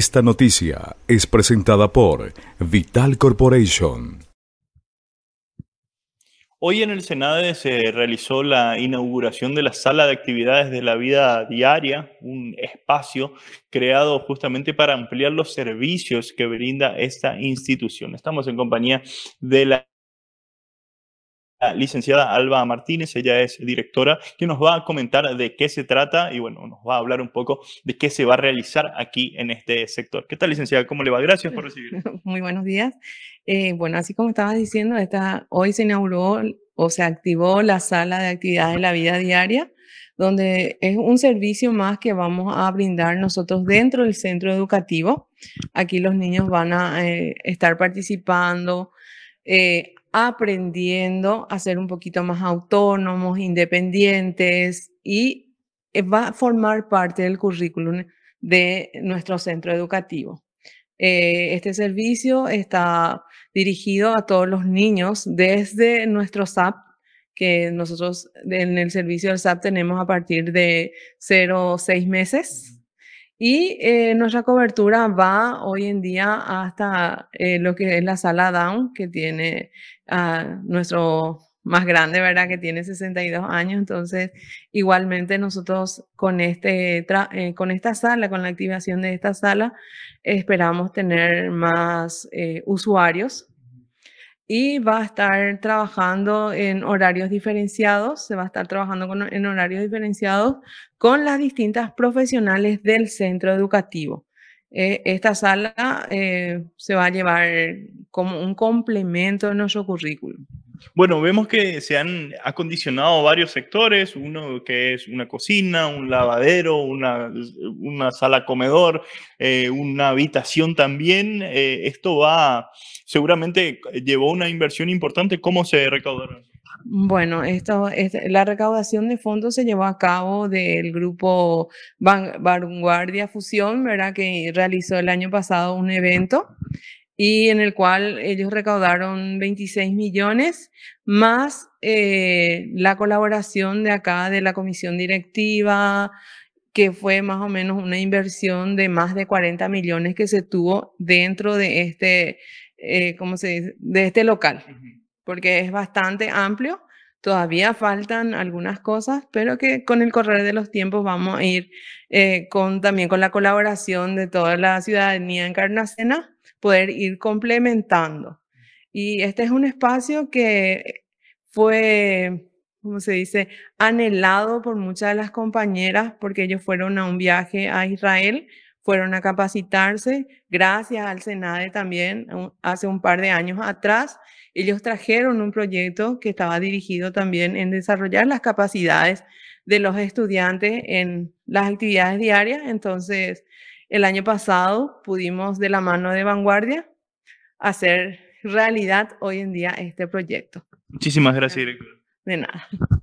Esta noticia es presentada por Vital Corporation. Hoy en el Senado se realizó la inauguración de la sala de actividades de la vida diaria, un espacio creado justamente para ampliar los servicios que brinda esta institución. Estamos en compañía de la licenciada Alba Martínez, ella es directora, que nos va a comentar de qué se trata y bueno, nos va a hablar un poco de qué se va a realizar aquí en este sector. ¿Qué tal, licenciada? ¿Cómo le va? Gracias por recibir. Muy buenos días. Eh, bueno, así como estabas diciendo, hoy se inauguró o se activó la sala de actividades de la vida diaria, donde es un servicio más que vamos a brindar nosotros dentro del centro educativo. Aquí los niños van a eh, estar participando. Eh, aprendiendo a ser un poquito más autónomos, independientes y eh, va a formar parte del currículum de nuestro centro educativo. Eh, este servicio está dirigido a todos los niños desde nuestro SAP, que nosotros en el servicio del SAP tenemos a partir de 0 seis meses y eh, nuestra cobertura va hoy en día hasta eh, lo que es la sala Down, que tiene nuestro más grande, ¿verdad? Que tiene 62 años. Entonces, igualmente nosotros con, este eh, con esta sala, con la activación de esta sala, esperamos tener más usuarios y va a estar trabajando en horarios diferenciados, se va a estar trabajando en horarios diferenciados con las distintas profesionales del centro educativo. Eh, esta sala eh, se va a llevar como un complemento en nuestro currículum. Bueno, vemos que se han acondicionado varios sectores, uno que es una cocina, un lavadero, una, sala comedor, eh, una habitación también. Eh, esto va, seguramente llevó una inversión importante. ¿Cómo se recaudaron? Bueno, esto, es, la recaudación de fondos se llevó a cabo del grupo Vanguardia Fusión, ¿verdad? Que realizó el año pasado un evento y en el cual ellos recaudaron 26 millones, más eh, la colaboración de acá de la comisión directiva, que fue más o menos una inversión de más de 40 millones que se tuvo dentro de este, eh, ¿cómo se dice? De este local, porque es bastante amplio Todavía faltan algunas cosas, pero que con el correr de los tiempos vamos a ir eh, con, también con la colaboración de toda la ciudadanía en Carnacena, poder ir complementando. Y este es un espacio que fue como se dice, anhelado por muchas de las compañeras porque ellos fueron a un viaje a Israel fueron a capacitarse, gracias al SENADE también, hace un par de años atrás, ellos trajeron un proyecto que estaba dirigido también en desarrollar las capacidades de los estudiantes en las actividades diarias. Entonces, el año pasado pudimos de la mano de Vanguardia hacer realidad hoy en día este proyecto. Muchísimas gracias, director. De nada.